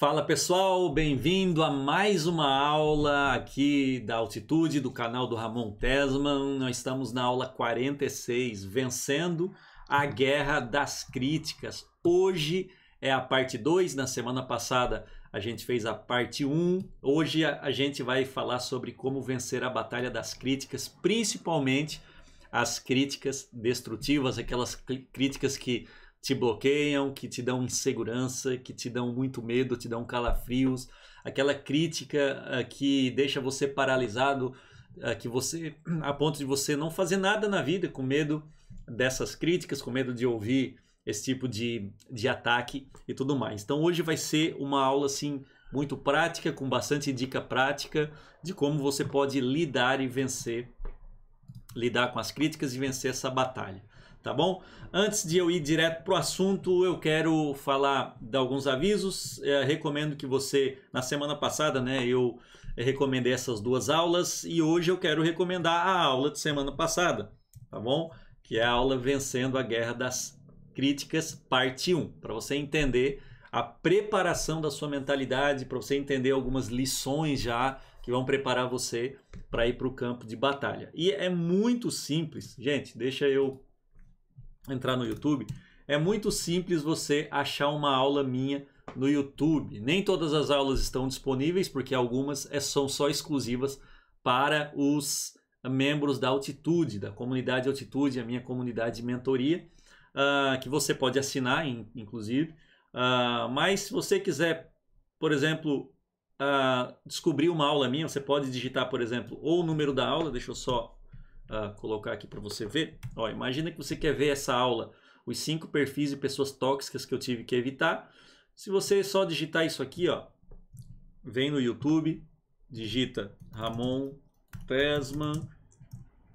Fala pessoal, bem-vindo a mais uma aula aqui da Altitude, do canal do Ramon Tesman. Nós estamos na aula 46, Vencendo a Guerra das Críticas. Hoje é a parte 2, na semana passada a gente fez a parte 1. Um. Hoje a gente vai falar sobre como vencer a batalha das críticas, principalmente as críticas destrutivas, aquelas críticas que te bloqueiam, que te dão insegurança, que te dão muito medo, te dão calafrios, aquela crítica eh, que deixa você paralisado, eh, que você a ponto de você não fazer nada na vida com medo dessas críticas, com medo de ouvir esse tipo de, de ataque e tudo mais. Então hoje vai ser uma aula assim muito prática, com bastante dica prática de como você pode lidar e vencer lidar com as críticas e vencer essa batalha tá bom? Antes de eu ir direto pro assunto, eu quero falar de alguns avisos. É, recomendo que você, na semana passada, né, eu recomendei essas duas aulas e hoje eu quero recomendar a aula de semana passada, tá bom? Que é a aula Vencendo a Guerra das Críticas, parte 1, para você entender a preparação da sua mentalidade, para você entender algumas lições já que vão preparar você para ir para o campo de batalha. E é muito simples, gente. Deixa eu entrar no YouTube, é muito simples você achar uma aula minha no YouTube. Nem todas as aulas estão disponíveis, porque algumas é são só exclusivas para os membros da Altitude, da comunidade Altitude, a minha comunidade de mentoria, uh, que você pode assinar, inclusive. Uh, mas se você quiser, por exemplo, uh, descobrir uma aula minha, você pode digitar, por exemplo, ou o número da aula, deixa eu só uh, colocar aqui para você ver. Ó, imagina que você quer ver essa aula, os cinco perfis de pessoas tóxicas que eu tive que evitar. Se você só digitar isso aqui, ó, vem no YouTube, digita Ramon Tesman,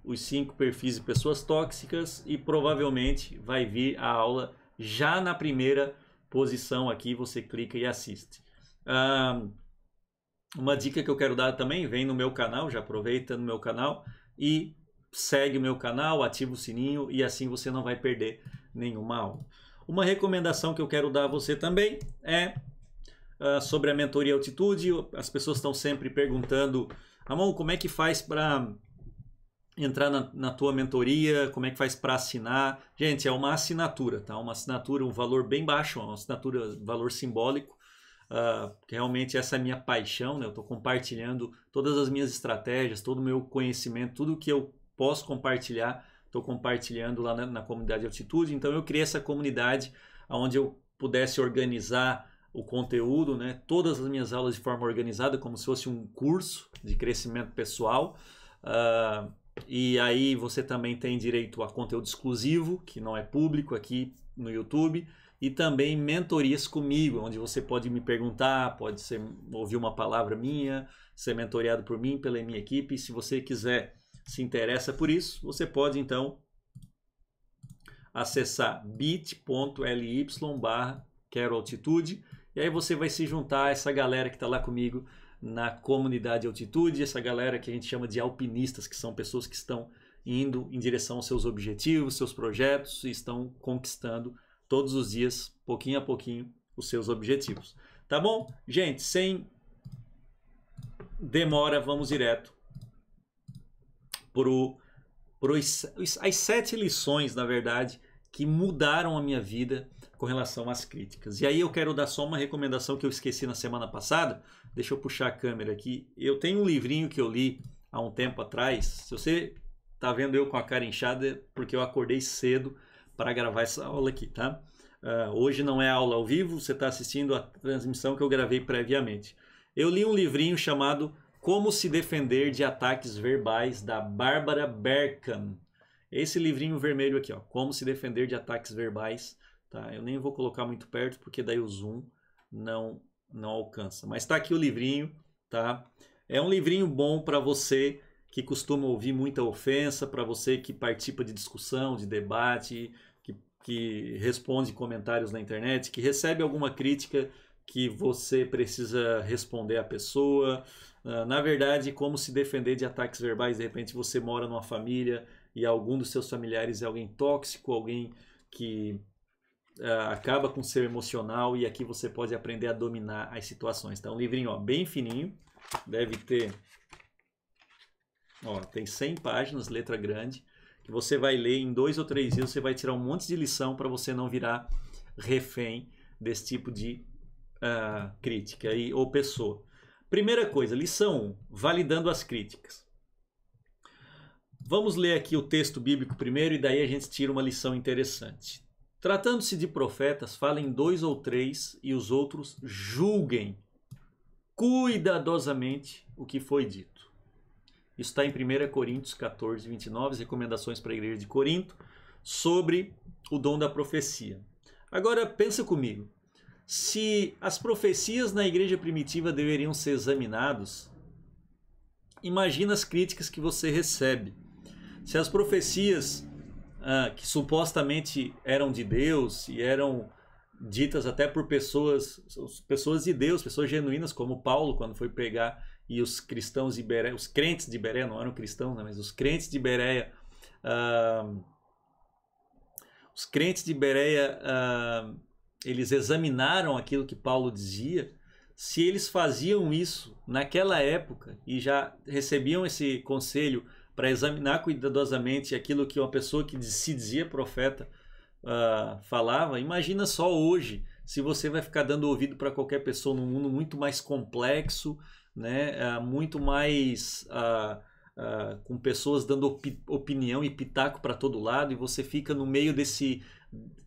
os cinco perfis de pessoas tóxicas e provavelmente vai vir a aula já na primeira posição aqui, você clica e assiste. Um, uma dica que eu quero dar também, vem no meu canal, já aproveita no meu canal e segue o meu canal, ativa o sininho e assim você não vai perder nenhuma aula. Uma recomendação que eu quero dar a você também é uh, sobre a mentoria altitude. As pessoas estão sempre perguntando, Ramon, como é que faz para entrar na, na, tua mentoria, como é que faz para assinar. Gente, é uma assinatura, tá? Uma assinatura, um valor bem baixo, é uma assinatura, valor simbólico. Uh, realmente essa é a minha paixão, né? Eu estou compartilhando todas as minhas estratégias, todo o meu conhecimento, tudo que eu posso compartilhar, estou compartilhando lá na, na comunidade Altitude. Então eu criei essa comunidade onde eu pudesse organizar o conteúdo, né? todas as minhas aulas de forma organizada, como se fosse um curso de crescimento pessoal. Uh, e aí você também tem direito a conteúdo exclusivo, que não é público aqui no YouTube, e também mentorias comigo, onde você pode me perguntar, pode ser, ouvir uma palavra minha, ser mentoriado por mim, pela minha equipe. E se você quiser se interessa por isso, você pode então acessar bit.ly barra quero altitude e aí você vai se juntar a essa galera que está lá comigo na comunidade altitude, essa galera que a gente chama de alpinistas, que são pessoas que estão indo em direção aos seus objetivos, seus projetos e estão conquistando todos os dias, pouquinho a pouquinho, os seus objetivos. Tá bom? Gente, sem demora, vamos direto pro, pro as, sete lições, na verdade, que mudaram a minha vida com relação às críticas. E aí eu quero dar só uma recomendação que eu esqueci na semana passada. Deixa eu puxar a câmera aqui. Eu tenho um livrinho que eu li há um tempo atrás. Se você tá vendo eu com a cara inchada, é porque eu acordei cedo para gravar essa aula aqui, tá? Uh, hoje não é aula ao vivo, você está assistindo a transmissão que eu gravei previamente. Eu li um livrinho chamado como se defender de ataques verbais da Bárbara Berkan. Esse livrinho vermelho aqui, ó, Como se defender de ataques verbais, tá? Eu nem vou colocar muito perto porque daí o zoom não não alcança. Mas está aqui o livrinho, tá? É um livrinho bom para você que costuma ouvir muita ofensa, para você que participa de discussão, de debate, que, que responde comentários na internet, que recebe alguma crítica que você precisa responder à pessoa, ah, na verdade, como se defender de ataques verbais. De repente, você mora numa família e algum dos seus familiares é alguém tóxico, alguém que uh, acaba com seu emocional e aqui você pode aprender a dominar as situações. Então, um livrinho ó, bem fininho, deve ter. Ó, tem 100 páginas, letra grande, que você vai ler em dois ou três dias, você vai tirar um monte de lição para você não virar refém desse tipo de uh, crítica e, ou pessoa. Primeira coisa, lição 1, validando as críticas. Vamos ler aqui o texto bíblico primeiro e daí a gente tira uma lição interessante. Tratando-se de profetas, falem dois ou três e os outros julguem cuidadosamente o que foi dito. Isso está em 1 Coríntios 14, 29, recomendações para a igreja de Corinto, sobre o dom da profecia. Agora, pensa comigo se as profecias na igreja primitiva deveriam ser examinados, imagina as críticas que você recebe. Se as profecias ah, que supostamente eram de Deus e eram ditas até por pessoas, pessoas de Deus, pessoas genuínas, como Paulo, quando foi pregar, e os cristãos de Bereia, os crentes de Bereia, não eram cristãos, né, mas os crentes de Bereia, ah, os crentes de Bereia ah, eles examinaram aquilo que Paulo dizia, se eles faziam isso naquela época e já recebiam esse conselho para examinar cuidadosamente aquilo que uma pessoa que se dizia profeta uh, falava, imagina só hoje se você vai ficar dando ouvido para qualquer pessoa num mundo muito mais complexo, né, uh, muito mais uh, Uh, com pessoas dando opinião e pitaco para todo lado e você fica no meio desse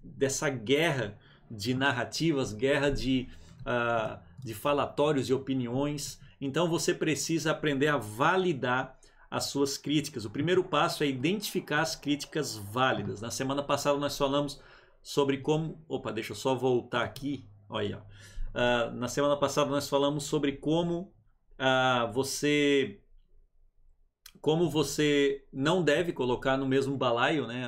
dessa guerra de narrativas, guerra de, uh, de falatórios e opiniões. Então você precisa aprender a validar as suas críticas. O primeiro passo é identificar as críticas válidas. Na semana passada nós falamos sobre como. Opa, deixa eu só voltar aqui. Olha aí, uh, na semana passada nós falamos sobre como uh, você. Como você não deve colocar no mesmo balaio né,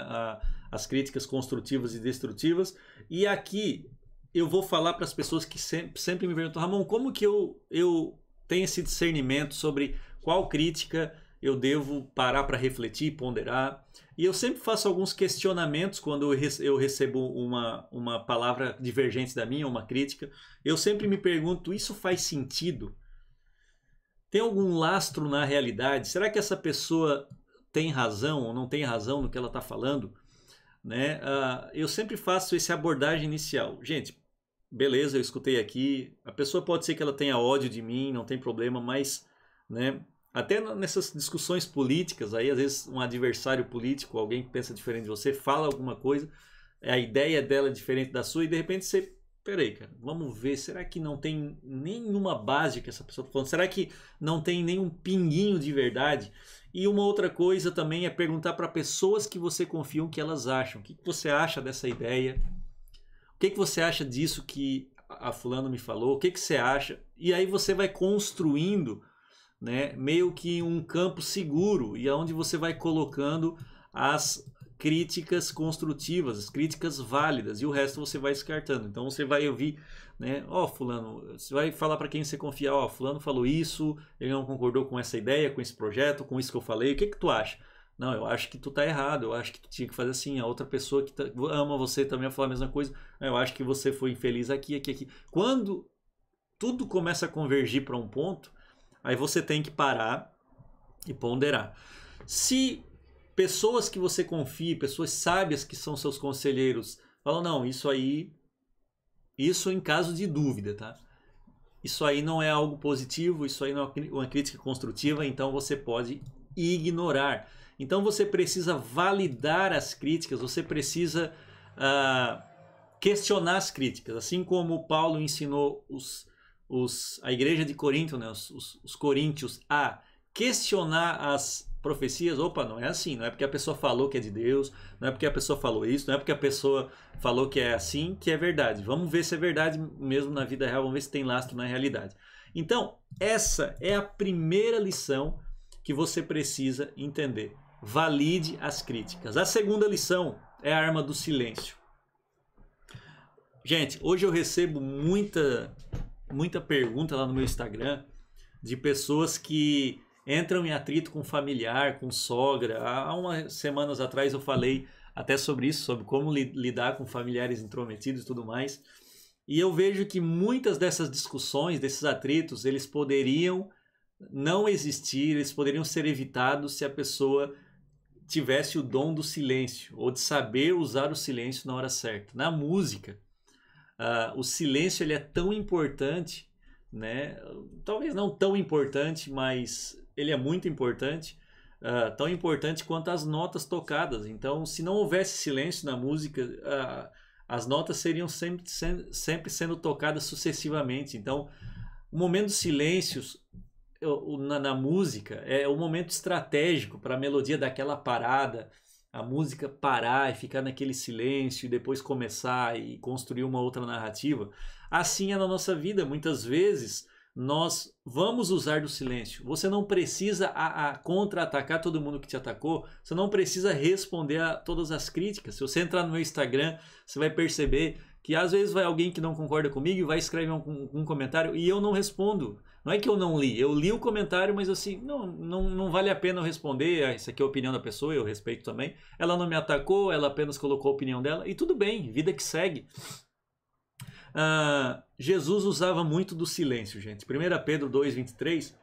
as críticas construtivas e destrutivas. E aqui eu vou falar para as pessoas que sempre, sempre me perguntam, Ramon, como que eu, eu tenho esse discernimento sobre qual crítica eu devo parar para refletir, ponderar. E eu sempre faço alguns questionamentos quando eu recebo uma, uma palavra divergente da minha, uma crítica. Eu sempre me pergunto: isso faz sentido? Tem algum lastro na realidade? Será que essa pessoa tem razão ou não tem razão no que ela está falando? Né? Uh, eu sempre faço essa abordagem inicial. Gente, beleza, eu escutei aqui. A pessoa pode ser que ela tenha ódio de mim, não tem problema, mas né, até nessas discussões políticas, aí às vezes um adversário político, alguém que pensa diferente de você, fala alguma coisa, a ideia dela é diferente da sua, e de repente você. Peraí, cara, vamos ver. Será que não tem nenhuma base que essa pessoa está falando? Será que não tem nenhum pinguinho de verdade? E uma outra coisa também é perguntar para pessoas que você confia o que elas acham. O que, você acha dessa ideia? O que, você acha disso que a fulano me falou? O que, que você acha? E aí você vai construindo né, meio que um campo seguro e aonde você vai colocando as, críticas construtivas, críticas válidas, e o resto você vai descartando. Então você vai ouvir, né? Ó, oh, fulano, você vai falar para quem você confia, ó, oh, fulano falou isso, ele não concordou com essa ideia, com esse projeto, com isso que eu falei, o que que tu acha? Não, eu acho que tu tá errado, eu acho que tu tinha que fazer assim, a outra pessoa que tá, ama você também vai falar a mesma coisa, é, eu acho que você foi infeliz aqui, aqui, aqui. Quando tudo começa a convergir para um ponto, aí você tem que parar e ponderar. Se Pessoas que você confie, pessoas sábias que são seus conselheiros, falam: não, isso aí, isso em caso de dúvida, tá? Isso aí não é algo positivo, isso aí não é uma crítica construtiva, então você pode ignorar. Então você precisa validar as críticas, você precisa uh, questionar as críticas, assim como Paulo ensinou os, os, a igreja de Corinto, né, os, os, os coríntios, a questionar as profecias, opa, não é assim, não é porque a pessoa falou que é de Deus, não é porque a pessoa falou isso, não é porque a pessoa falou que é assim que é verdade. Vamos ver se é verdade mesmo na vida real, vamos ver se tem lastro na realidade. Então, essa é a primeira lição que você precisa entender. Valide as críticas. A segunda lição é a arma do silêncio. Gente, hoje eu recebo muita muita pergunta lá no meu Instagram de pessoas que entram em atrito com familiar, com sogra. Há umas semanas atrás eu falei até sobre isso, sobre como lidar com familiares intrometidos e tudo mais. E eu vejo que muitas dessas discussões, desses atritos, eles poderiam não existir, eles poderiam ser evitados se a pessoa tivesse o dom do silêncio ou de saber usar o silêncio na hora certa. Na música, uh, o silêncio ele é tão importante, né? Talvez não tão importante, mas ele é muito importante, uh, tão importante quanto as notas tocadas. Então, se não houvesse silêncio na música, uh, as notas seriam sempre, sempre sendo tocadas sucessivamente. Então, o momento do silêncio na, na música é o momento estratégico para a melodia daquela parada a música parar e ficar naquele silêncio e depois começar e construir uma outra narrativa. Assim é na nossa vida. Muitas vezes nós vamos usar do silêncio. Você não precisa a, a contra-atacar todo mundo que te atacou, você não precisa responder a todas as críticas. Se você entrar no meu Instagram, você vai perceber que às vezes vai alguém que não concorda comigo e vai escrever um, um, comentário e eu não respondo. Não é que eu não li, eu li o comentário, mas assim, não, não, não vale a pena eu responder. Ah, isso aqui é a opinião da pessoa, eu respeito também. Ela não me atacou, ela apenas colocou a opinião dela e tudo bem, vida que segue. Uh, Jesus usava muito do silêncio, gente. 1 Pedro 2,23.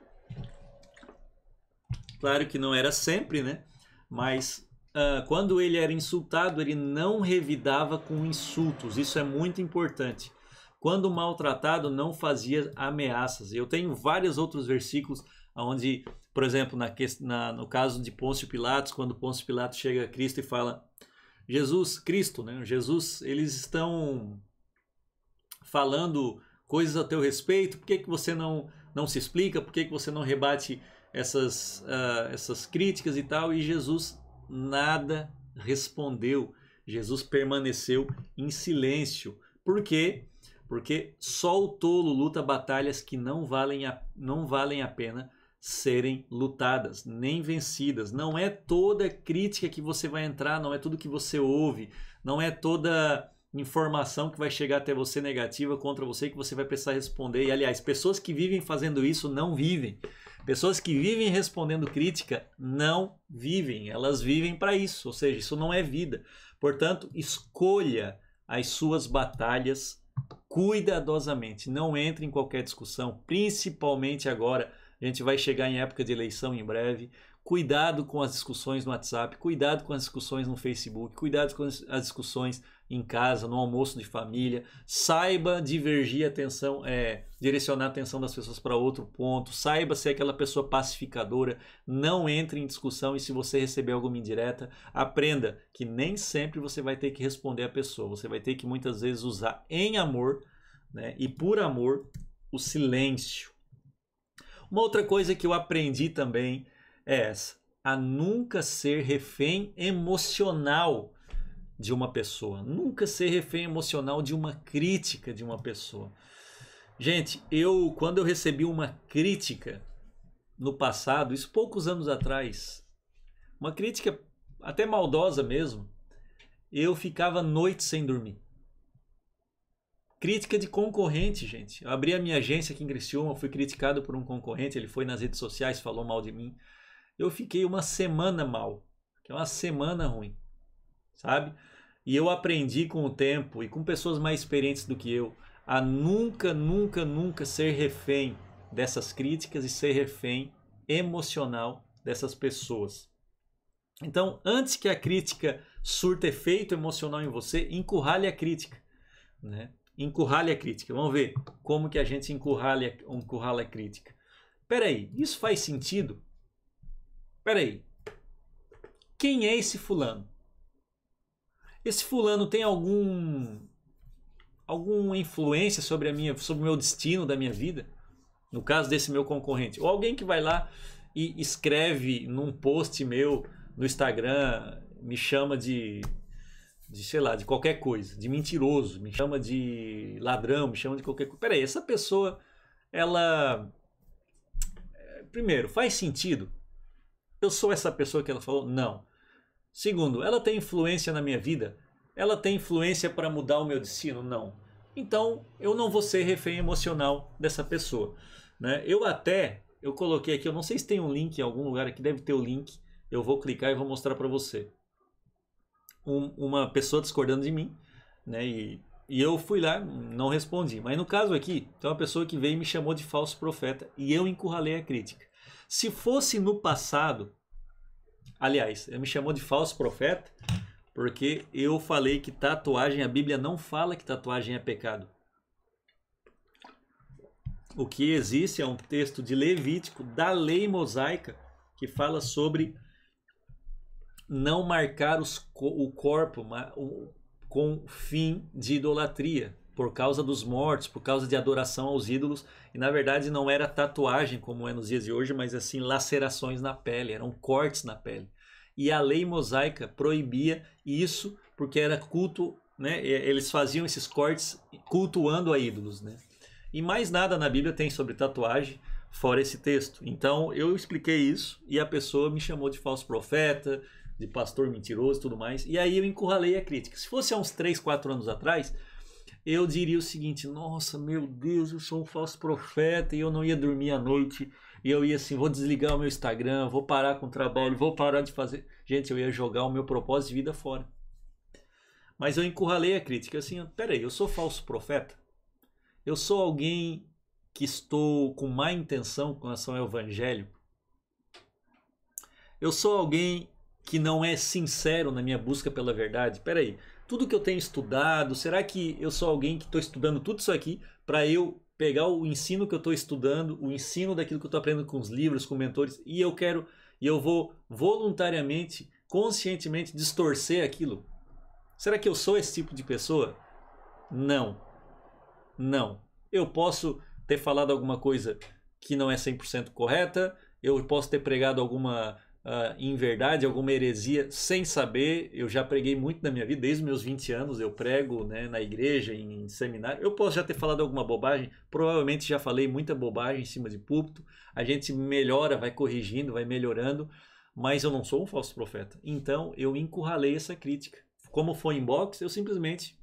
Claro que não era sempre, né? Mas uh, quando ele era insultado, ele não revidava com insultos. Isso é muito importante. Quando maltratado, não fazia ameaças. Eu tenho vários outros versículos onde, por exemplo, na, na, no caso de Pôncio Pilatos, quando Pôncio Pilatos chega a Cristo e fala: Jesus, Cristo, né? Jesus, eles estão falando coisas a teu respeito? Por que, que você não, não se explica? Por que, que você não rebate essas, uh, essas críticas e tal? E Jesus nada respondeu. Jesus permaneceu em silêncio. Por quê? Porque só o tolo luta batalhas que não valem a, não valem a pena serem lutadas, nem vencidas. Não é toda crítica que você vai entrar, não é tudo que você ouve, não é toda informação que vai chegar até você negativa contra você que você vai precisar responder. E aliás, pessoas que vivem fazendo isso não vivem. Pessoas que vivem respondendo crítica não vivem. Elas vivem para isso, ou seja, isso não é vida. Portanto, escolha as suas batalhas cuidadosamente. Não entre em qualquer discussão, principalmente agora. A gente vai chegar em época de eleição em breve. Cuidado com as discussões no WhatsApp, cuidado com as discussões no Facebook, cuidado com as discussões em casa, no almoço de família, saiba divergir a atenção, é, direcionar a atenção das pessoas para outro ponto, saiba ser aquela pessoa pacificadora, não entre em discussão e se você receber alguma indireta, aprenda que nem sempre você vai ter que responder a pessoa, você vai ter que muitas vezes usar em amor né, e por amor o silêncio. Uma outra coisa que eu aprendi também é essa, a nunca ser refém emocional de uma pessoa, nunca ser refém emocional de uma crítica de uma pessoa. Gente, eu quando eu recebi uma crítica no passado, isso poucos anos atrás, uma crítica até maldosa mesmo, eu ficava noite sem dormir. Crítica de concorrente, gente. Eu abri a minha agência aqui em Criciúma, fui criticado por um concorrente, ele foi nas redes sociais, falou mal de mim. Eu fiquei uma semana mal, que é uma semana ruim sabe? E eu aprendi com o tempo e com pessoas mais experientes do que eu a nunca, nunca, nunca ser refém dessas críticas e ser refém emocional dessas pessoas. Então, antes que a crítica surta efeito emocional em você, encurralhe a crítica, né? Encurrale a crítica. Vamos ver como que a gente encurrala, encurrala a crítica. Peraí, isso faz sentido? Peraí. Quem é esse fulano? esse fulano tem algum alguma influência sobre a minha, sobre o meu destino da minha vida? No caso desse meu concorrente, ou alguém que vai lá e escreve num post meu no Instagram, me chama de de sei lá, de qualquer coisa, de mentiroso, me chama de ladrão, me chama de qualquer coisa. Peraí, essa pessoa, ela. Eh, primeiro, faz sentido? Eu sou essa pessoa que ela falou? Não. Segundo, ela tem influência na minha vida? Ela tem influência para mudar o meu destino? Não. Então, eu não vou ser refém emocional dessa pessoa. Né? Eu até, eu coloquei aqui, eu não sei se tem um link em algum lugar aqui, deve ter o um link. Eu vou clicar e vou mostrar para você. Um, uma pessoa discordando de mim, né? E, e eu fui lá, não respondi. Mas no caso aqui, tem uma pessoa que veio e me chamou de falso profeta e eu encurralei a crítica. Se fosse no passado, Aliás, ele me chamou de falso profeta porque eu falei que tatuagem, a Bíblia não fala que tatuagem é pecado. O que existe é um texto de Levítico, da lei mosaica, que fala sobre não marcar os, o corpo com fim de idolatria por causa dos mortos, por causa de adoração aos ídolos. E na verdade não era tatuagem como é nos dias de hoje, mas assim lacerações na pele, eram cortes na pele. E a lei mosaica proibia isso porque era culto, né? Eles faziam esses cortes cultuando a ídolos, né? E mais nada na Bíblia tem sobre tatuagem fora esse texto. Então eu expliquei isso e a pessoa me chamou de falso profeta, de pastor mentiroso e tudo mais. E aí eu encurralei a crítica. Se fosse há uns 3, 4 anos atrás, eu diria o seguinte: nossa, meu Deus, eu sou um falso profeta e eu não ia dormir à noite. E eu ia assim: vou desligar o meu Instagram, vou parar com o trabalho, vou parar de fazer. Gente, eu ia jogar o meu propósito de vida fora. Mas eu encurralei a crítica assim: peraí, eu sou falso profeta? Eu sou alguém que estou com má intenção com relação ao evangelho? Eu sou alguém que não é sincero na minha busca pela verdade? Peraí, tudo que eu tenho estudado, será que eu sou alguém que estou estudando tudo isso aqui para eu pegar o ensino que eu estou estudando, o ensino daquilo que eu estou aprendendo com os livros, com mentores, e eu quero, e eu vou voluntariamente, conscientemente distorcer aquilo? Será que eu sou esse tipo de pessoa? Não. Não. Eu posso ter falado alguma coisa que não é 100% correta, eu posso ter pregado alguma uh, em verdade, alguma heresia sem saber. Eu já preguei muito na minha vida, desde meus 20 anos eu prego né, na igreja, em, em seminário. Eu posso já ter falado alguma bobagem, provavelmente já falei muita bobagem em cima de púlpito. A gente melhora, vai corrigindo, vai melhorando, mas eu não sou um falso profeta. Então eu encurralei essa crítica. Como foi inbox, eu simplesmente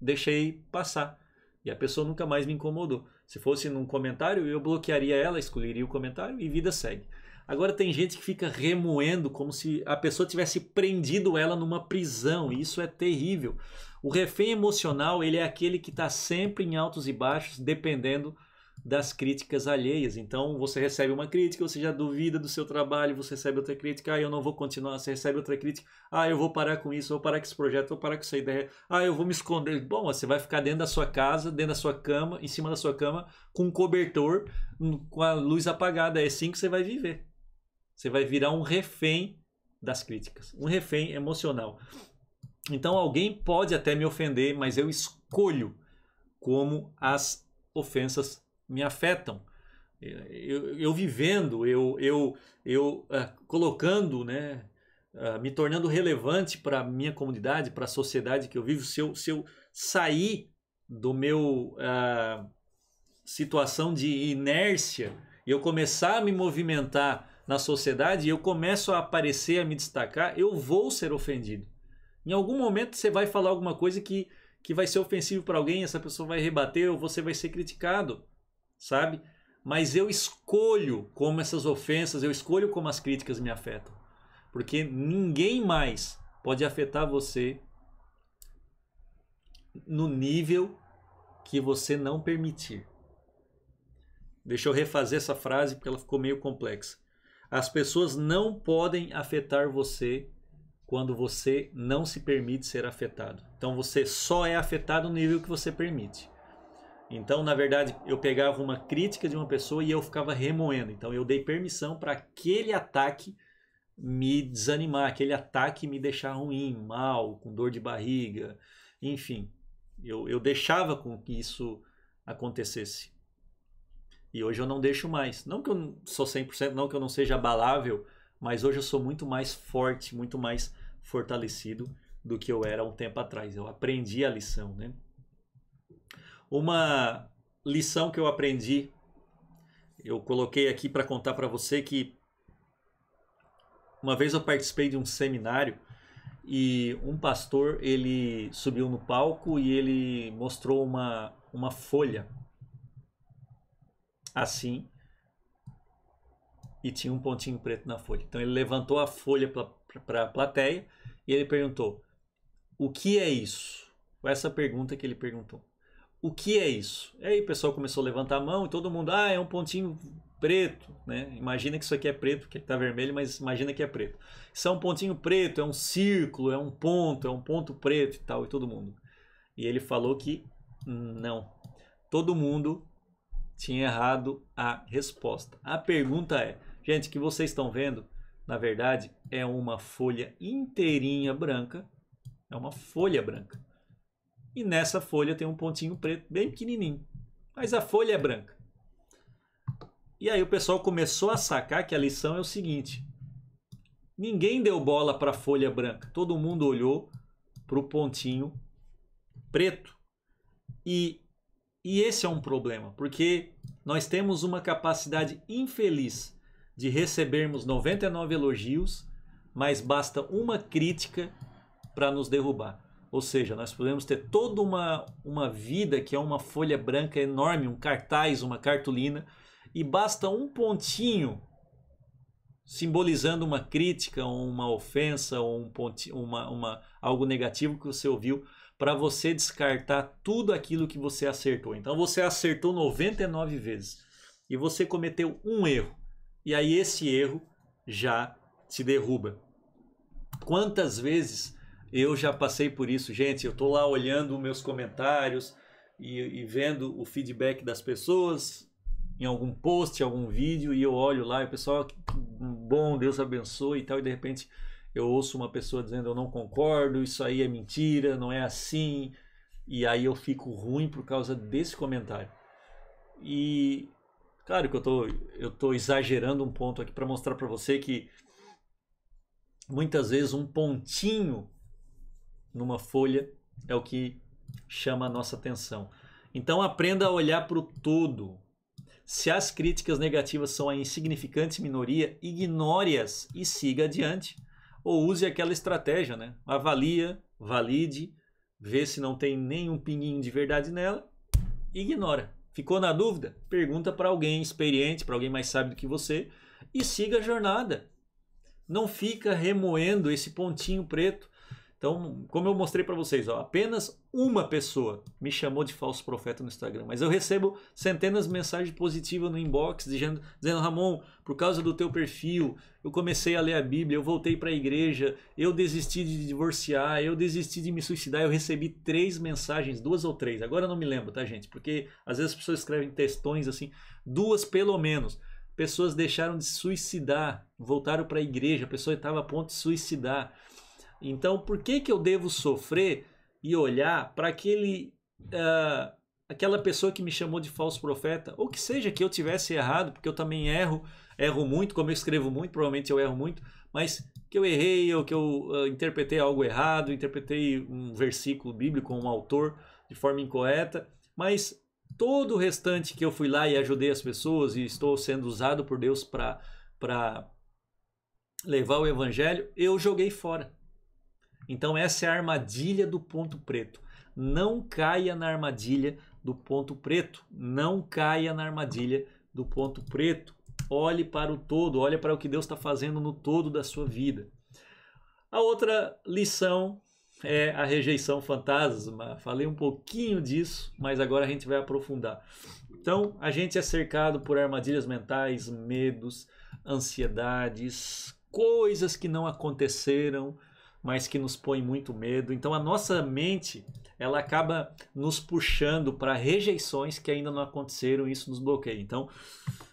deixei passar. E a pessoa nunca mais me incomodou. Se fosse num comentário, eu bloquearia ela, excluiria o comentário e vida segue. Agora tem gente que fica remoendo como se a pessoa tivesse prendido ela numa prisão, e isso é terrível. O refém emocional, ele é aquele que está sempre em altos e baixos, dependendo das críticas alheias. Então você recebe uma crítica, você já duvida do seu trabalho, você recebe outra crítica, ah, eu não vou continuar, você recebe outra crítica, ah, eu vou parar com isso, vou parar com esse projeto, vou parar com essa ideia, ah, eu vou me esconder. Bom, você vai ficar dentro da sua casa, dentro da sua cama, em cima da sua cama, com um cobertor, com a luz apagada. É assim que você vai viver. Você vai virar um refém das críticas, um refém emocional. Então alguém pode até me ofender, mas eu escolho como as ofensas me afetam. Eu, eu vivendo, eu, eu, eu uh, colocando, né, uh, me tornando relevante para a minha comunidade, para a sociedade que eu vivo, se eu, se eu sair do meu uh, situação de inércia e eu começar a me movimentar na sociedade e eu começo a aparecer, a me destacar, eu vou ser ofendido. Em algum momento você vai falar alguma coisa que, que vai ser ofensivo para alguém, essa pessoa vai rebater ou você vai ser criticado, sabe? Mas eu escolho como essas ofensas, eu escolho como as críticas me afetam. Porque ninguém mais pode afetar você no nível que você não permitir. Deixa eu refazer essa frase porque ela ficou meio complexa. As pessoas não podem afetar você quando você não se permite ser afetado. Então você só é afetado no nível que você permite. Então, na verdade, eu pegava uma crítica de uma pessoa e eu ficava remoendo. Então eu dei permissão para aquele ataque me desanimar, aquele ataque me deixar ruim, mal, com dor de barriga, enfim. Eu, eu deixava com que isso acontecesse. E hoje eu não deixo mais. Não que eu sou 100%, não que eu não seja abalável, mas hoje eu sou muito mais forte, muito mais fortalecido do que eu era um tempo atrás. Eu aprendi a lição, né? Uma lição que eu aprendi, eu coloquei aqui para contar para você que uma vez eu participei de um seminário e um pastor ele subiu no palco e ele mostrou uma, uma folha assim e tinha um pontinho preto na folha. Então ele levantou a folha para a plateia e ele perguntou: O que é isso? Essa pergunta que ele perguntou. O que é isso? E aí o pessoal começou a levantar a mão e todo mundo, ah, é um pontinho preto, né? Imagina que isso aqui é preto, que está vermelho, mas imagina que é preto. Isso é um pontinho preto, é um círculo, é um ponto, é um ponto preto e tal, e todo mundo. E ele falou que não. Todo mundo tinha errado a resposta. A pergunta é, gente, que vocês estão vendo, na verdade, é uma folha inteirinha branca, é uma folha branca. E nessa folha tem um pontinho preto bem pequenininho, mas a folha é branca. E aí o pessoal começou a sacar que a lição é o seguinte: ninguém deu bola para a folha branca, todo mundo olhou para o pontinho preto. E e esse é um problema, porque nós temos uma capacidade infeliz de recebermos 99 elogios, mas basta uma crítica para nos derrubar. Ou seja, nós podemos ter toda uma, uma vida que é uma folha branca enorme, um cartaz, uma cartolina, e basta um pontinho simbolizando uma crítica, uma ofensa, ou um ponti, uma, uma, algo negativo que você ouviu para você descartar tudo aquilo que você acertou. Então você acertou 99 vezes e você cometeu um erro. E aí esse erro já se derruba. Quantas vezes eu já passei por isso, gente? Eu tô lá olhando meus comentários e, e vendo o feedback das pessoas em algum post, algum vídeo, e eu olho lá e o pessoal, ah, bom, Deus abençoe e tal, e de repente eu ouço uma pessoa dizendo eu não concordo, isso aí é mentira, não é assim, e aí eu fico ruim por causa desse comentário. E claro que eu tô, eu tô exagerando um ponto aqui para mostrar para você que muitas vezes um pontinho numa folha é o que chama a nossa atenção. Então aprenda a olhar para o todo. Se as críticas negativas são a insignificante minoria, ignore-as e siga adiante ou use aquela estratégia, né? Avalia, valide, vê se não tem nenhum pinguinho de verdade nela, ignora. Ficou na dúvida? Pergunta para alguém experiente, para alguém mais sábio do que você e siga a jornada. Não fica remoendo esse pontinho preto. Então, como eu mostrei para vocês, ó, apenas uma pessoa me chamou de falso profeta no Instagram, mas eu recebo centenas de mensagens positivas no inbox dizendo, dizendo Ramon, por causa do teu perfil, eu comecei a ler a Bíblia, eu voltei para a igreja, eu desisti de divorciar, eu desisti de me suicidar, eu recebi três mensagens, duas ou três, agora eu não me lembro, tá gente? Porque às vezes as pessoas escrevem textões assim, duas pelo menos. Pessoas deixaram de suicidar, voltaram para a igreja, a pessoa estava a ponto de suicidar então, por que, que eu devo sofrer e olhar para aquele uh, aquela pessoa que me chamou de falso profeta, ou que seja que eu tivesse errado, porque eu também erro, erro muito, como eu escrevo muito, provavelmente eu erro muito, mas que eu errei ou que eu uh, interpretei algo errado, interpretei um versículo bíblico, um autor de forma incorreta, mas todo o restante que eu fui lá e ajudei as pessoas e estou sendo usado por Deus para para levar o evangelho, eu joguei fora. Então essa é a armadilha do ponto preto. Não caia na armadilha do ponto preto. Não caia na armadilha do ponto preto. Olhe para o todo, olhe para o que Deus está fazendo no todo da sua vida. A outra lição é a rejeição fantasma. Falei um pouquinho disso, mas agora a gente vai aprofundar. Então, a gente é cercado por armadilhas mentais, medos, ansiedades, coisas que não aconteceram, mas que nos põe muito medo. Então a nossa mente, ela acaba nos puxando para rejeições que ainda não aconteceram e isso nos bloqueia. Então,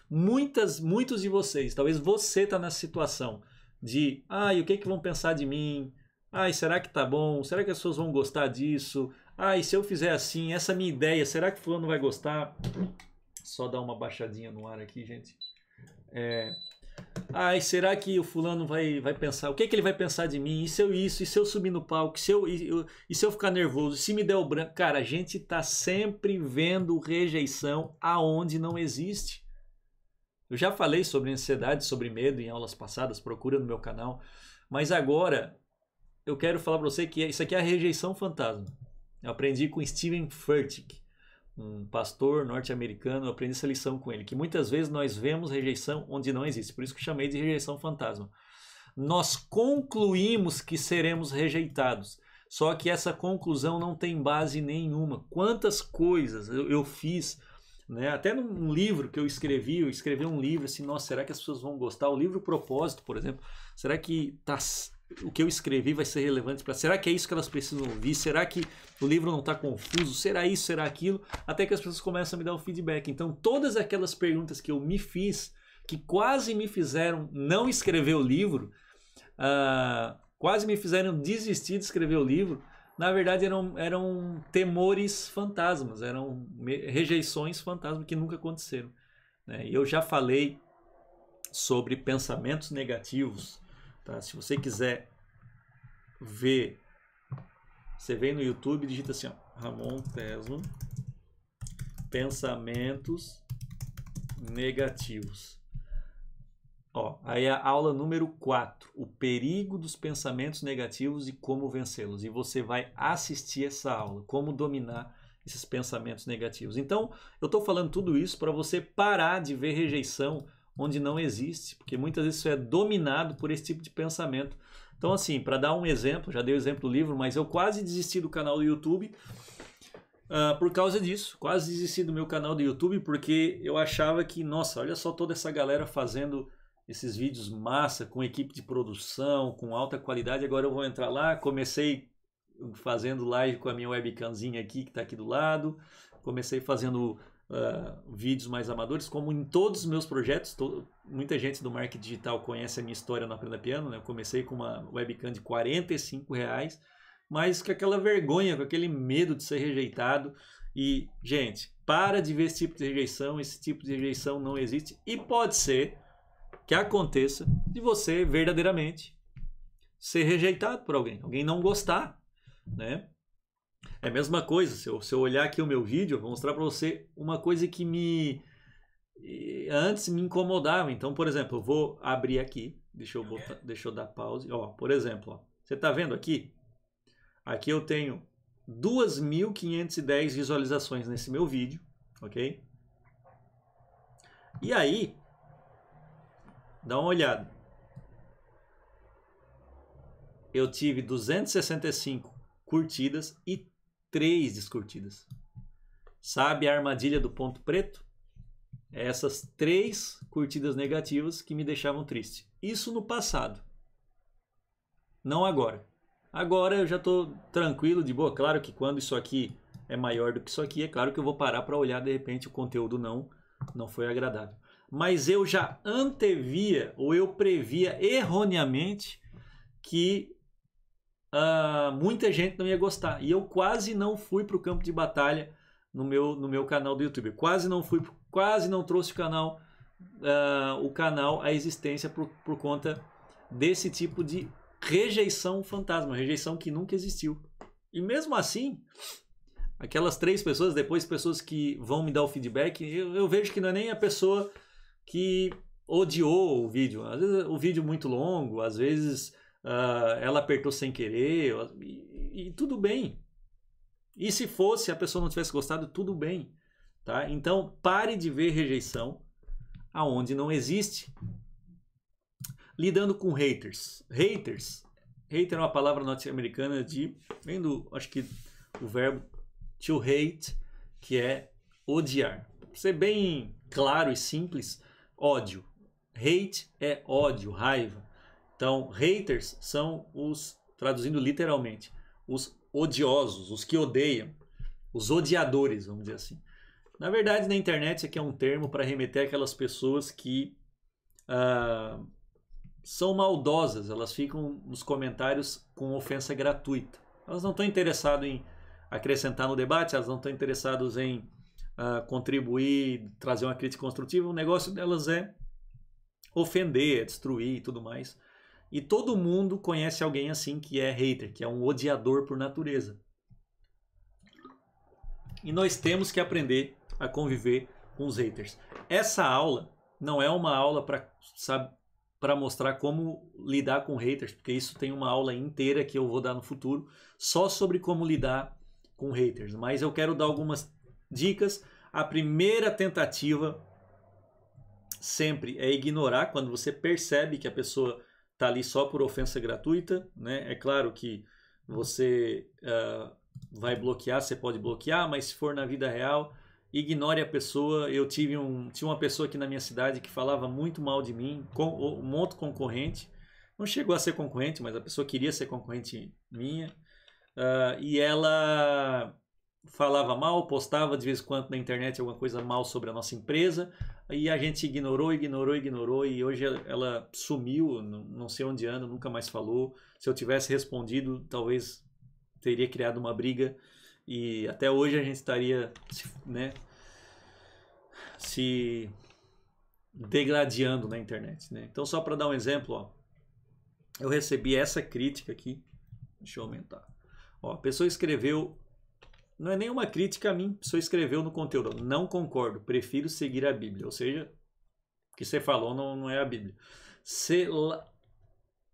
muitas, muitos de vocês, talvez você está nessa situação de, ai, o que que vão pensar de mim? Ai, será que tá bom? Será que as pessoas vão gostar disso? Ai, se eu fizer assim, essa minha ideia, será que fulano vai gostar? Só dar uma baixadinha no ar aqui, gente. É, Ai, será que o fulano vai, vai pensar? O que, é que ele vai pensar de mim? E se eu isso? E se eu subir no palco? E se eu, e, eu, e se eu ficar nervoso? E se me der o branco? Cara, a gente tá sempre vendo rejeição aonde não existe. Eu já falei sobre ansiedade, sobre medo em aulas passadas, procura no meu canal. Mas agora eu quero falar para você que isso aqui é a rejeição fantasma. Eu aprendi com Steven Furtick um pastor norte-americano, eu aprendi essa lição com ele, que muitas vezes nós vemos rejeição onde não existe, por isso que chamei de rejeição fantasma. Nós concluímos que seremos rejeitados, só que essa conclusão não tem base nenhuma. Quantas coisas eu, eu fiz, né? até num livro que eu escrevi, eu escrevi um livro assim, nossa, será que as pessoas vão gostar? O livro Propósito, por exemplo, será que está o que eu escrevi vai ser relevante para. Será que é isso que elas precisam ouvir? Será que o livro não está confuso? Será isso? Será aquilo? Até que as pessoas começam a me dar o feedback. Então, todas aquelas perguntas que eu me fiz, que quase me fizeram não escrever o livro, uh, quase me fizeram desistir de escrever o livro, na verdade eram, eram temores fantasmas, eram rejeições fantasmas que nunca aconteceram. Né? Eu já falei sobre pensamentos negativos Tá? Se você quiser ver, você vem no YouTube e digita assim, ó, Ramon Tesma, pensamentos negativos. Ó, aí é a aula número 4, o perigo dos pensamentos negativos e como vencê-los. E você vai assistir essa aula, como dominar esses pensamentos negativos. Então, eu estou falando tudo isso para você parar de ver rejeição onde não existe, porque muitas vezes isso é dominado por esse tipo de pensamento. Então, assim, para dar um exemplo, já dei o exemplo do livro, mas eu quase desisti do canal do YouTube uh, por causa disso. Quase desisti do meu canal do YouTube porque eu achava que, nossa, olha só toda essa galera fazendo esses vídeos massa, com equipe de produção, com alta qualidade. Agora eu vou entrar lá. Comecei fazendo live com a minha webcamzinha aqui, que está aqui do lado. Comecei fazendo uh, vídeos mais amadores, como em todos os meus projetos. To muita gente do marketing digital conhece a minha história no Aprenda Piano. Né? Eu comecei com uma webcam de 45 reais, mas com aquela vergonha, com aquele medo de ser rejeitado. E, gente, para de ver esse tipo de rejeição. Esse tipo de rejeição não existe. E pode ser que aconteça de você verdadeiramente ser rejeitado por alguém, alguém não gostar, né? É a mesma coisa. Se eu, se eu olhar aqui o meu vídeo, eu vou mostrar para você uma coisa que me eh, antes me incomodava. Então, por exemplo, eu vou abrir aqui. Deixa eu botar, deixa eu dar pause. Ó, por exemplo, ó, você está vendo aqui? Aqui eu tenho 2.510 visualizações nesse meu vídeo, ok? E aí, dá uma olhada. Eu tive 265 curtidas e três descurtidas. Sabe a armadilha do ponto preto? É essas três curtidas negativas que me deixavam triste. Isso no passado. Não agora. Agora eu já estou tranquilo, de boa. Claro que quando isso aqui é maior do que isso aqui, é claro que eu vou parar para olhar de repente o conteúdo não não foi agradável. Mas eu já antevia ou eu previa erroneamente que uh, muita gente não ia gostar. E eu quase não fui para o campo de batalha no meu, no meu canal do YouTube. quase não fui, quase não trouxe o canal, uh, o canal à existência por, por conta desse tipo de rejeição fantasma, rejeição que nunca existiu. E mesmo assim, aquelas três pessoas, depois pessoas que vão me dar o feedback, eu, eu vejo que não é nem a pessoa que odiou o vídeo. Às vezes o vídeo muito longo, às vezes uh, ela apertou sem querer, e, e, tudo bem. E se fosse, a pessoa não tivesse gostado, tudo bem. Tá? Então, pare de ver rejeição aonde não existe. Lidando com haters. Haters. Hater é uma palavra norte-americana de. Vem do. Acho que o verbo to hate, que é odiar. Pra ser bem claro e simples, ódio. Hate é ódio, raiva. Então, haters são os, traduzindo literalmente, os odiosos, os que odeiam, os odiadores, vamos dizer assim. Na verdade, na internet, isso aqui é um termo para remeter aquelas pessoas que uh, são maldosas, elas ficam nos comentários com ofensa gratuita. Elas não estão interessadas em acrescentar no debate, elas não estão interessadas em uh, contribuir, trazer uma crítica construtiva. O negócio delas é ofender, é destruir e tudo mais. E todo mundo conhece alguém assim que é hater, que é um odiador por natureza. E nós temos que aprender a conviver com os haters. Essa aula não é uma aula para para mostrar como lidar com haters, porque isso tem uma aula inteira que eu vou dar no futuro só sobre como lidar com haters, mas eu quero dar algumas dicas. A primeira tentativa sempre é ignorar quando você percebe que a pessoa está ali só por ofensa gratuita, né? É claro que você uh, vai bloquear, você pode bloquear, mas se for na vida real, ignore a pessoa. Eu tive um, tinha uma pessoa aqui na minha cidade que falava muito mal de mim, com, um outro concorrente. Não chegou a ser concorrente, mas a pessoa queria ser concorrente minha. Uh, e ela falava mal, postava de vez em quando na internet alguma coisa mal sobre a nossa empresa. E a gente ignorou, ignorou, ignorou e hoje ela sumiu, não sei onde anda, nunca mais falou. Se eu tivesse respondido, talvez teria criado uma briga e até hoje a gente estaria, né, se degradando na internet, né? Então só para dar um exemplo, ó, eu recebi essa crítica aqui. Deixa eu aumentar. Ó, a pessoa escreveu não é nenhuma crítica a mim, só escreveu no conteúdo. Não concordo, prefiro seguir a Bíblia. Ou seja, o que você falou não, não é a Bíblia. Se lá,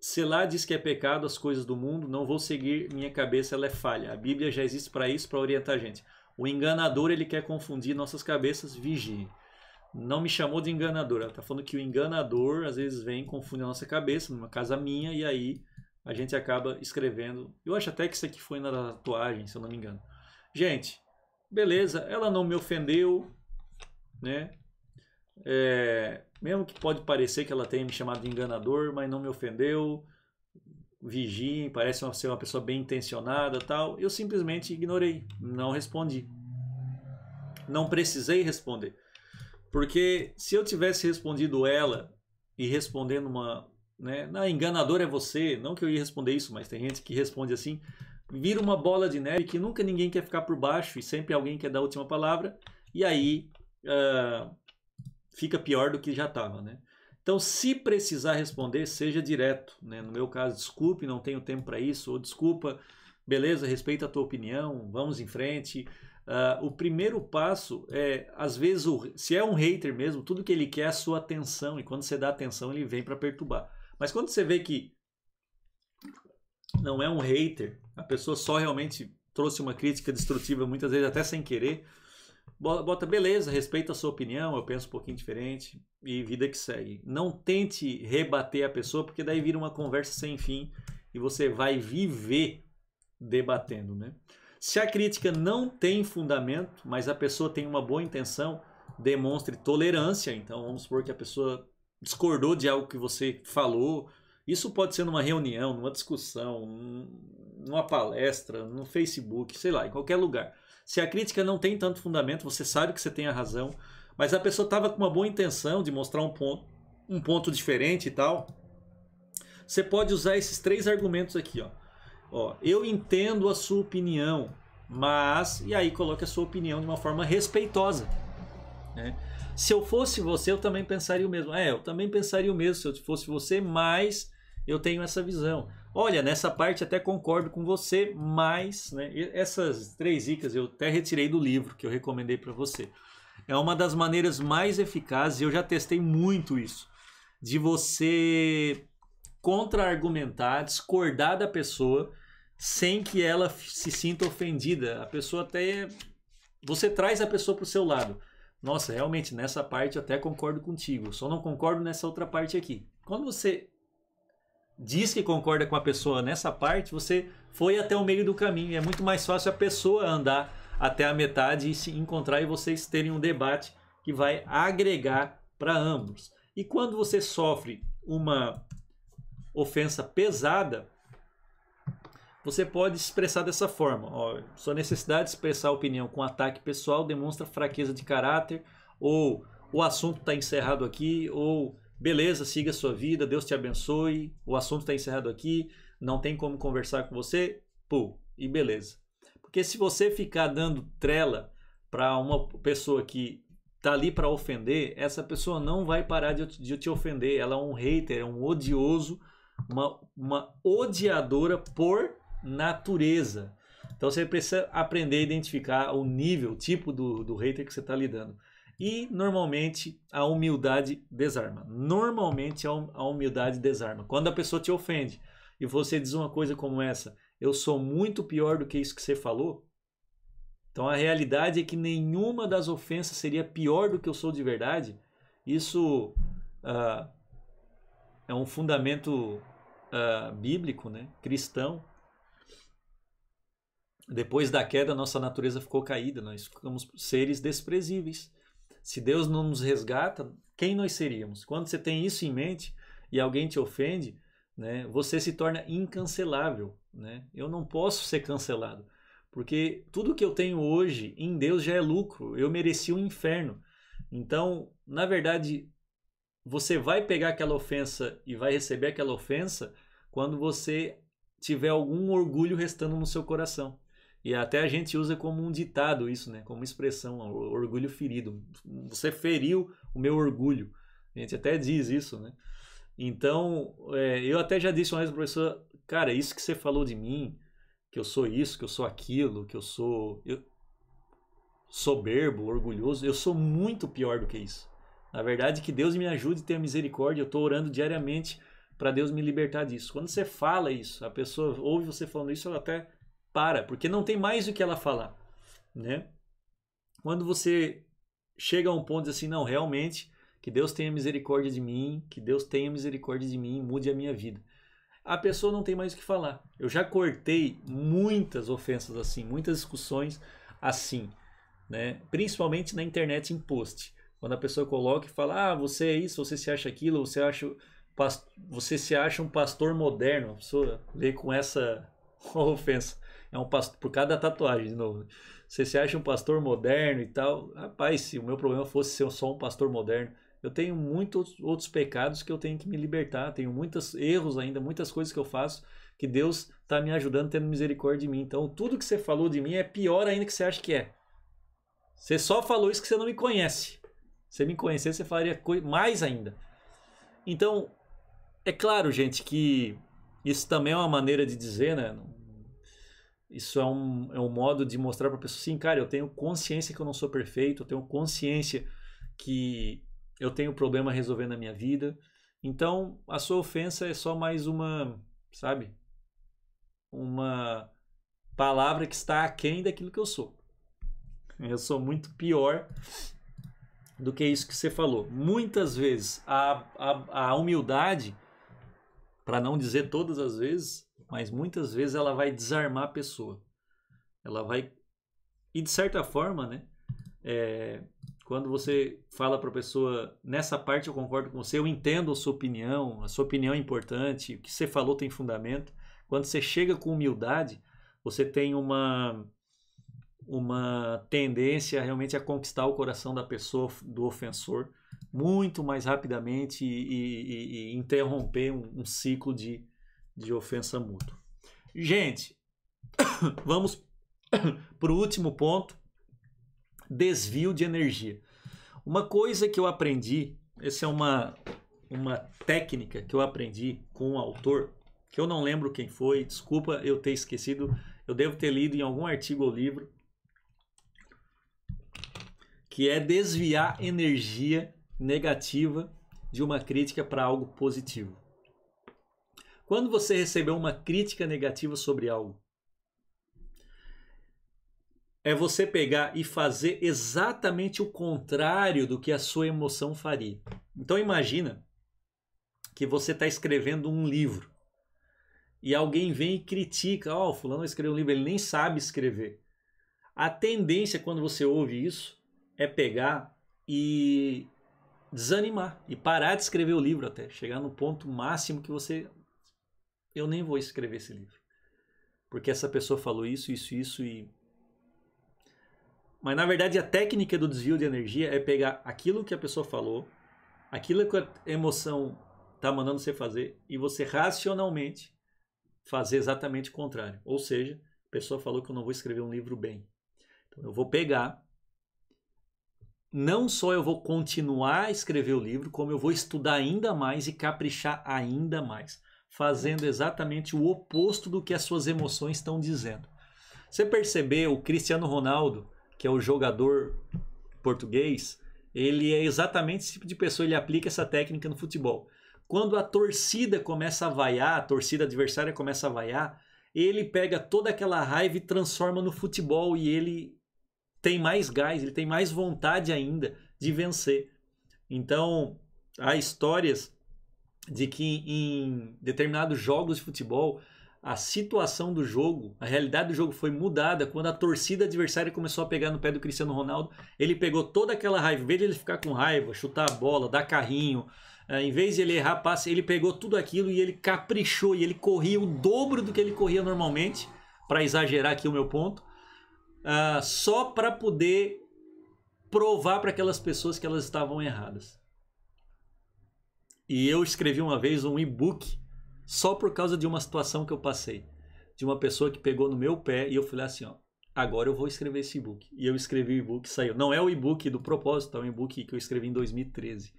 se lá diz que é pecado as coisas do mundo, não vou seguir, minha cabeça ela é falha. A Bíblia já existe para isso, para orientar a gente. O enganador ele quer confundir nossas cabeças, vigie. Não me chamou de enganador, ela está falando que o enganador às vezes vem confunde a nossa cabeça, numa casa minha, e aí a gente acaba escrevendo. Eu acho até que isso aqui foi na tatuagem, se eu não me engano. Gente, beleza, ela não me ofendeu, né? É, mesmo que pode parecer que ela tenha me chamado de enganador, mas não me ofendeu. Vigiem, parece ser uma pessoa bem intencionada tal. Eu simplesmente ignorei, não respondi. Não precisei responder. Porque se eu tivesse respondido ela e respondendo uma. Né, na enganador é você, não que eu ia responder isso, mas tem gente que responde assim vira uma bola de neve que nunca ninguém quer ficar por baixo e sempre alguém quer dar a última palavra, e aí uh, fica pior do que já estava, né? Então, se precisar responder, seja direto, né? No meu caso, desculpe, não tenho tempo para isso, ou desculpa, beleza, respeito a tua opinião, vamos em frente. Uh, o primeiro passo é, às vezes, o, se é um hater mesmo, tudo que ele quer é a sua atenção, e quando você dá atenção, ele vem para perturbar. Mas quando você vê que não é um hater, a pessoa só realmente trouxe uma crítica destrutiva, muitas vezes até sem querer. Bota, beleza, respeita a sua opinião, eu penso um pouquinho diferente e vida que segue. Não tente rebater a pessoa, porque daí vira uma conversa sem fim e você vai viver debatendo, né? Se a crítica não tem fundamento, mas a pessoa tem uma boa intenção, demonstre tolerância. Então, vamos supor que a pessoa discordou de algo que você falou, isso pode ser numa reunião, numa discussão, numa palestra, no Facebook, sei lá, em qualquer lugar. Se a crítica não tem tanto fundamento, você sabe que você tem a razão, mas a pessoa estava com uma boa intenção de mostrar um ponto, um ponto diferente e tal. Você pode usar esses três argumentos aqui, ó. ó eu entendo a sua opinião, mas e aí coloque a sua opinião de uma forma respeitosa, né? Se eu fosse você, eu também pensaria o mesmo. É, eu também pensaria o mesmo se eu fosse você, mas eu tenho essa visão. Olha, nessa parte até concordo com você, mas né, essas três dicas eu até retirei do livro que eu recomendei para você. É uma das maneiras mais eficazes, e eu já testei muito isso, de você contra-argumentar, discordar da pessoa sem que ela se sinta ofendida. A pessoa até. Você traz a pessoa para o seu lado. Nossa, realmente, nessa parte eu até concordo contigo, só não concordo nessa outra parte aqui. Quando você diz que concorda com a pessoa nessa parte, você foi até o meio do caminho. É muito mais fácil a pessoa andar até a metade e se encontrar e vocês terem um debate que vai agregar para ambos. E quando você sofre uma ofensa pesada, você pode expressar dessa forma. Ó, sua necessidade de expressar opinião com ataque pessoal demonstra fraqueza de caráter, ou o assunto está encerrado aqui, ou Beleza, siga a sua vida, Deus te abençoe. O assunto está encerrado aqui, não tem como conversar com você. Pô, e beleza. Porque se você ficar dando trela para uma pessoa que tá ali para ofender, essa pessoa não vai parar de, de, te ofender. Ela é um hater, é um odioso, uma, uma odiadora por natureza. Então você precisa aprender a identificar o nível, o tipo do, do hater que você está lidando. E normalmente a humildade desarma. Normalmente hum, a humildade desarma. Quando a pessoa te ofende e você diz uma coisa como essa, eu sou muito pior do que isso que você falou. Então a realidade é que nenhuma das ofensas seria pior do que eu sou de verdade. Isso uh, é um fundamento uh, bíblico, né? cristão. Depois da queda, nossa natureza ficou caída, nós ficamos seres desprezíveis. Se Deus não nos resgata, quem nós seríamos? Quando você tem isso em mente e alguém te ofende, né, você se torna incancelável. Né? Eu não posso ser cancelado, porque tudo que eu tenho hoje em Deus já é lucro. Eu mereci o um inferno. Então, na verdade, você vai pegar aquela ofensa e vai receber aquela ofensa quando você tiver algum orgulho restando no seu coração. E até a gente usa como um ditado isso, né? Como expressão, orgulho ferido. Você feriu o meu orgulho. A gente até diz isso, né? Então, é, eu até já disse uma vez para professor, cara, isso que você falou de mim, que eu sou isso, que eu sou aquilo, que eu sou eu, soberbo, orgulhoso, eu sou muito pior do que isso. Na verdade, que Deus me ajude e tenha misericórdia. Eu estou orando diariamente para Deus me libertar disso. Quando você fala isso, a pessoa ouve você falando isso, ela até para, porque não tem mais o que ela falar, né? Quando você chega a um ponto de assim, não, realmente, que Deus tenha misericórdia de mim, que Deus tenha misericórdia de mim, mude a minha vida. A pessoa não tem mais o que falar. Eu já cortei muitas ofensas assim, muitas discussões assim, né? Principalmente na internet em post. Quando a pessoa coloca e fala: "Ah, você é isso, você se acha aquilo, você acha você se acha um pastor moderno", a pessoa vê com essa ofensa é um pastor, por cada tatuagem, de novo. Né? Você se acha um pastor moderno e tal. Rapaz, se o meu problema fosse ser só um pastor moderno, eu tenho muitos outros pecados que eu tenho que me libertar, tenho muitos erros ainda, muitas coisas que eu faço que Deus está me ajudando, tendo misericórdia de mim. Então, tudo que você falou de mim é pior ainda que você acha que é. Você só falou isso que você não me conhece. Se me conhecesse, você faria mais ainda. Então, é claro, gente, que isso também é uma maneira de dizer, né? Isso é um, é um modo de mostrar para a pessoa assim, cara, eu tenho consciência que eu não sou perfeito, eu tenho consciência que eu tenho problema resolvendo a minha vida. Então, a sua ofensa é só mais uma, sabe? Uma palavra que está aquém daquilo que eu sou. Eu sou muito pior do que isso que você falou. Muitas vezes a, a, a humildade, para não dizer todas as vezes, mas muitas vezes ela vai desarmar a pessoa. Ela vai. E de certa forma, né? É, quando você fala para a pessoa, nessa parte eu concordo com você, eu entendo a sua opinião, a sua opinião é importante, o que você falou tem fundamento. Quando você chega com humildade, você tem uma uma tendência realmente a conquistar o coração da pessoa, do ofensor, muito mais rapidamente e, e, e interromper um, um ciclo de, de ofensa mútua. Gente, vamos para o último ponto: desvio de energia. Uma coisa que eu aprendi, essa é uma, uma técnica que eu aprendi com um autor, que eu não lembro quem foi, desculpa eu ter esquecido, eu devo ter lido em algum artigo ou livro, que é desviar energia negativa de uma crítica para algo positivo. Quando você recebeu uma crítica negativa sobre algo, é você pegar e fazer exatamente o contrário do que a sua emoção faria. Então imagina que você está escrevendo um livro e alguém vem e critica, ó, oh, fulano escreveu um livro, ele nem sabe escrever. A tendência quando você ouve isso é pegar e desanimar e parar de escrever o livro até chegar no ponto máximo que você eu nem vou escrever esse livro. Porque essa pessoa falou isso, isso, isso e. Mas na verdade a técnica do desvio de energia é pegar aquilo que a pessoa falou, aquilo que a emoção está mandando você fazer e você racionalmente fazer exatamente o contrário. Ou seja, a pessoa falou que eu não vou escrever um livro bem. Então eu vou pegar não só eu vou continuar a escrever o livro, como eu vou estudar ainda mais e caprichar ainda mais fazendo exatamente o oposto do que as suas emoções estão dizendo. Você percebeu o Cristiano Ronaldo, que é o jogador português, ele é exatamente esse tipo de pessoa, ele aplica essa técnica no futebol. Quando a torcida começa a vaiar, a torcida adversária começa a vaiar, ele pega toda aquela raiva e transforma no futebol e ele tem mais gás, ele tem mais vontade ainda de vencer. Então, há histórias de que em determinados jogos de futebol a situação do jogo, a realidade do jogo foi mudada quando a torcida adversária começou a pegar no pé do Cristiano Ronaldo. Ele pegou toda aquela raiva, em vez de ele ficar com raiva, chutar a bola, dar carrinho, eh, em vez de ele errar passe, ele pegou tudo aquilo e ele caprichou e ele corria o dobro do que ele corria normalmente, para exagerar aqui o meu ponto, ah, só para poder provar para aquelas pessoas que elas estavam erradas. E eu escrevi uma vez um e-book só por causa de uma situação que eu passei. De uma pessoa que pegou no meu pé e eu falei assim, ó, agora eu vou escrever esse e-book. E eu escrevi o e-book, saiu. Não é o e-book do propósito, é um e-book que eu escrevi em 2013.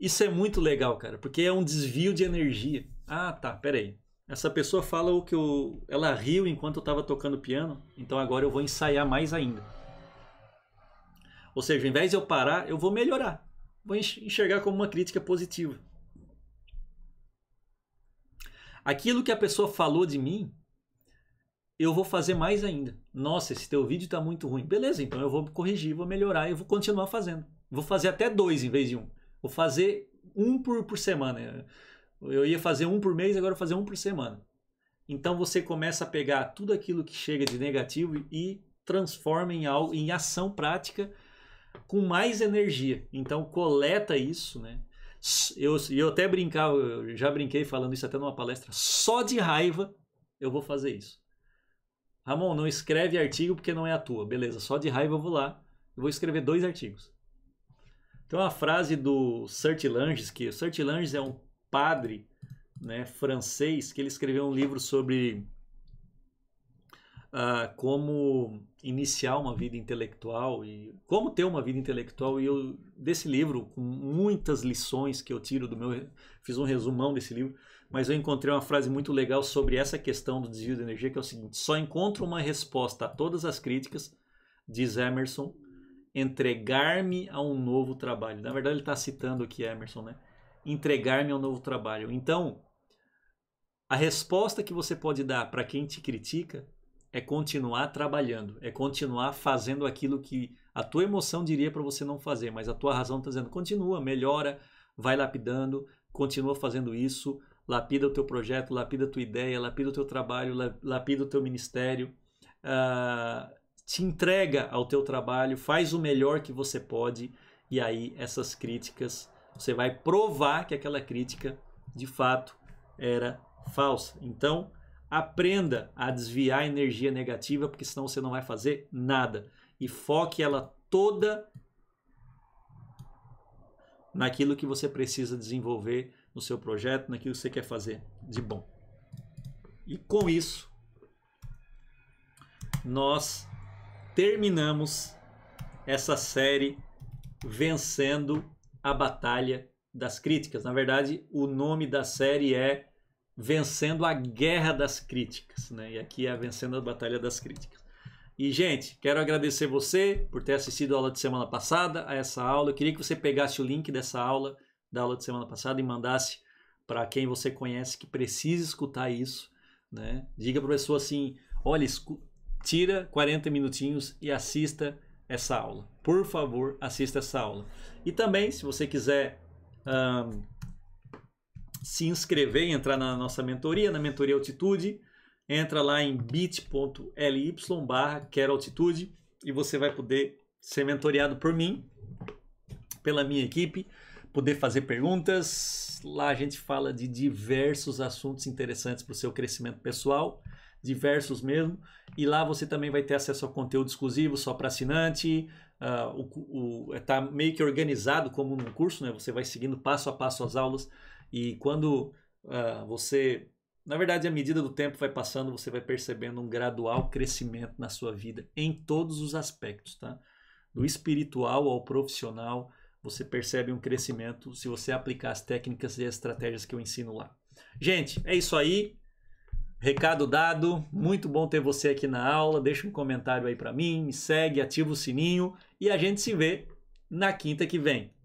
Isso é muito legal, cara, porque é um desvio de energia. Ah, tá, peraí. Essa pessoa fala o que eu... Ela riu enquanto eu estava tocando piano, então agora eu vou ensaiar mais ainda. Ou seja, ao invés de eu parar, eu vou melhorar vou enxergar como uma crítica positiva. Aquilo que a pessoa falou de mim, eu vou fazer mais ainda. Nossa, esse teu vídeo está muito ruim. Beleza, então eu vou corrigir, vou melhorar e vou continuar fazendo. Vou fazer até dois em vez de um. Vou fazer um por, por semana. Eu ia fazer um por mês, agora vou fazer um por semana. Então você começa a pegar tudo aquilo que chega de negativo e transforma em, algo, em ação prática com mais energia. Então coleta isso, né? Eu, eu até brincava, eu já brinquei falando isso até numa palestra, só de raiva eu vou fazer isso. Ramon, não escreve artigo porque não é a tua. Beleza, só de raiva eu vou lá. Eu vou escrever dois artigos. Então a frase do Langes, que o Langes é um padre né, francês, que ele escreveu um livro sobre uh, como iniciar uma vida intelectual e como ter uma vida intelectual. E eu, desse livro, com muitas lições que eu tiro do meu. Fiz um resumão desse livro, mas eu encontrei uma frase muito legal sobre essa questão do desvio de energia, que é o seguinte: só encontro uma resposta a todas as críticas, diz Emerson, entregar-me a um novo trabalho. Na verdade, ele está citando aqui Emerson, né? Entregar-me a um novo trabalho. Então, a resposta que você pode dar para quem te critica é continuar trabalhando, é continuar fazendo aquilo que a tua emoção diria para você não fazer, mas a tua razão está dizendo continua, melhora, vai lapidando, continua fazendo isso, lapida o teu projeto, lapida a tua ideia, lapida o teu trabalho, lapida o teu ministério, uh, te entrega ao teu trabalho, faz o melhor que você pode e aí essas críticas, você vai provar que aquela crítica de fato era falsa. Então, Aprenda a desviar a energia negativa, porque senão você não vai fazer nada. E foque ela toda naquilo que você precisa desenvolver no seu projeto, naquilo que você quer fazer de bom. E com isso, nós terminamos essa série Vencendo a Batalha das Críticas. Na verdade, o nome da série é vencendo a guerra das críticas, né? E aqui é vencendo a batalha das críticas. E gente, quero agradecer você por ter assistido a aula de semana passada, a essa aula. Eu queria que você pegasse o link dessa aula, da aula de semana passada e mandasse para quem você conhece que precisa escutar isso, né? Diga para a pessoa assim: "Olha, tira 40 minutinhos e assista essa aula. Por favor, assista essa aula. E também, se você quiser um, se inscrever e entrar na nossa mentoria, na Mentoria Altitude. Entra lá em bit.ly barra queraltitude altitude e você vai poder ser mentoriado por mim, pela minha equipe, poder fazer perguntas. Lá a gente fala de diversos assuntos interessantes para o seu crescimento pessoal, diversos mesmo. E lá você também vai ter acesso a conteúdo exclusivo só para assinante. Uh, o, o, tá meio que organizado como num curso, né? Você vai seguindo passo a passo as aulas e quando uh, você. Na verdade, à medida do tempo vai passando, você vai percebendo um gradual crescimento na sua vida, em todos os aspectos, tá? Do espiritual ao profissional, você percebe um crescimento se você aplicar as técnicas e as estratégias que eu ensino lá. Gente, é isso aí. Recado dado, muito bom ter você aqui na aula. Deixa um comentário aí para mim, me segue, ativa o sininho e a gente se vê na quinta que vem.